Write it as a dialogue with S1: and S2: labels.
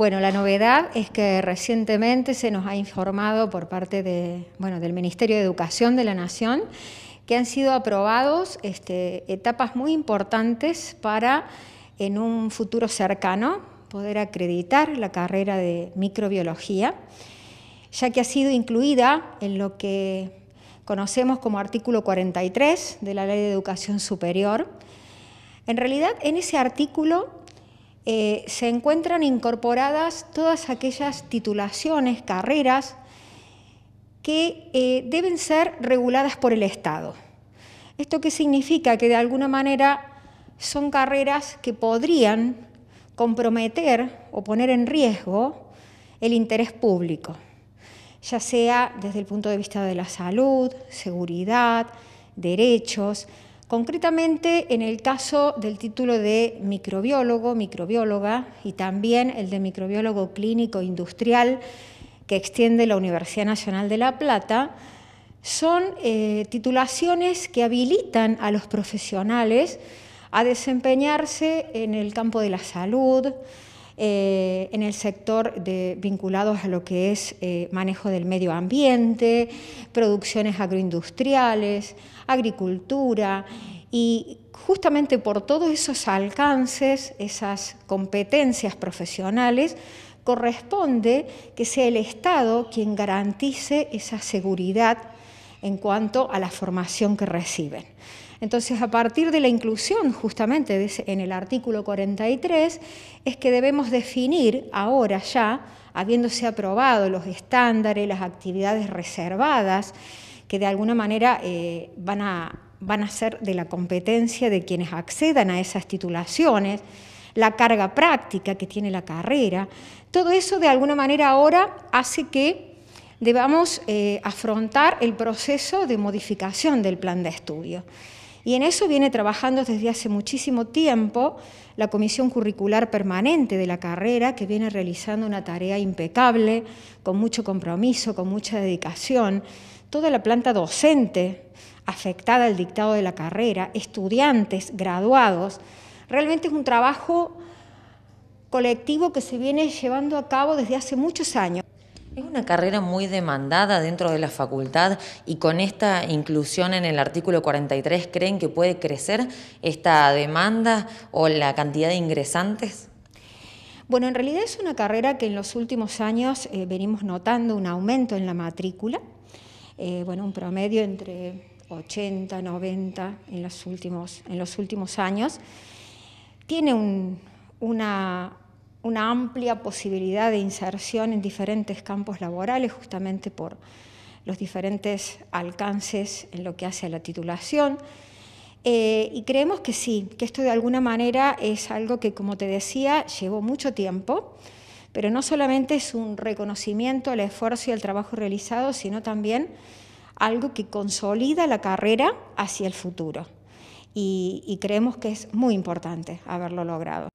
S1: Bueno, la novedad es que recientemente se nos ha informado por parte del Ministerio de Educación de la Nación que han sido aprobados este, etapas muy importantes para en un futuro cercano poder acreditar la carrera de microbiología, ya que ha sido incluida en lo que conocemos como artículo 43 de la Ley de Educación Superior. En realidad, en ese artículo eh, se encuentran incorporadas todas aquellas titulaciones, carreras que eh, deben ser reguladas por el Estado. ¿Esto qué significa? Que de alguna manera son carreras que podrían comprometer o poner en riesgo el interés público, ya sea desde el punto de vista de la salud, seguridad, derechos, Concretamente, en el caso del título de microbiólogo, microbióloga y también el de microbiólogo clínico industrial que extiende la Universidad Nacional de La Plata, son eh, titulaciones que habilitan a los profesionales a desempeñarse en el campo de la salud, eh, en el sector de, vinculados a lo que es eh, manejo del medio ambiente, producciones agroindustriales, agricultura y justamente por todos esos alcances, esas competencias profesionales, corresponde que sea el Estado quien garantice esa seguridad en cuanto a la formación que reciben. Entonces, a partir de la inclusión justamente en el artículo 43, es que debemos definir ahora ya, habiéndose aprobado los estándares, las actividades reservadas, que de alguna manera eh, van, a, ser de la competencia de quienes accedan a esas titulaciones, la carga práctica que tiene la carrera, todo eso de alguna manera ahora hace que debamos eh, afrontar el proceso de modificación del plan de estudio. Y en eso viene trabajando desde hace muchísimo tiempo la Comisión Curricular Permanente de la carrera, que viene realizando una tarea impecable, con mucho compromiso, con mucha dedicación. Toda la planta docente afectada al dictado de la carrera, estudiantes, graduados. Realmente es un trabajo colectivo que se viene llevando a cabo desde hace muchos años. Es una carrera muy demandada dentro de la facultad y con esta inclusión en el artículo 43, ¿creen que puede crecer esta demanda o la cantidad de ingresantes? Bueno, en realidad es una carrera que en los últimos años eh, venimos notando un aumento en la matrícula, eh, bueno, un promedio entre 80, 90 en los últimos, en los últimos años. Tiene una una amplia posibilidad de inserción en diferentes campos laborales, justamente por los diferentes alcances en lo que hace a la titulación. Eh, y creemos que sí, que esto de alguna manera es algo que, como te decía, llevó mucho tiempo, pero no solamente es un reconocimiento al esfuerzo y al trabajo realizado, sino también algo que consolida la carrera hacia el futuro. y creemos que es muy importante haberlo logrado.